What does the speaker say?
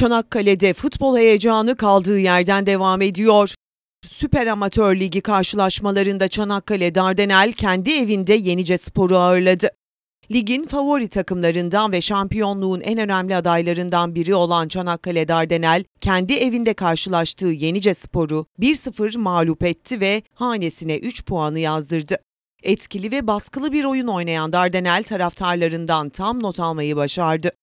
Çanakkale'de futbol heyecanı kaldığı yerden devam ediyor. Süper Amatör Ligi karşılaşmalarında Çanakkale Dardanel kendi evinde Yenice Spor'u ağırladı. Ligin favori takımlarından ve şampiyonluğun en önemli adaylarından biri olan Çanakkale Dardanel, kendi evinde karşılaştığı Yenice Spor'u 1-0 mağlup etti ve hanesine 3 puanı yazdırdı. Etkili ve baskılı bir oyun oynayan Dardanel taraftarlarından tam not almayı başardı.